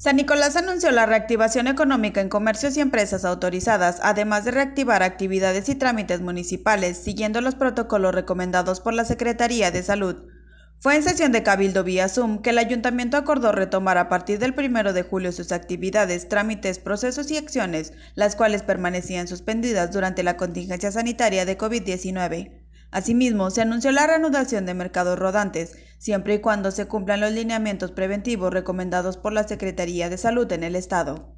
San Nicolás anunció la reactivación económica en comercios y empresas autorizadas, además de reactivar actividades y trámites municipales, siguiendo los protocolos recomendados por la Secretaría de Salud. Fue en sesión de Cabildo vía Zoom que el ayuntamiento acordó retomar a partir del 1 de julio sus actividades, trámites, procesos y acciones, las cuales permanecían suspendidas durante la contingencia sanitaria de COVID-19. Asimismo, se anunció la reanudación de mercados rodantes, siempre y cuando se cumplan los lineamientos preventivos recomendados por la Secretaría de Salud en el Estado.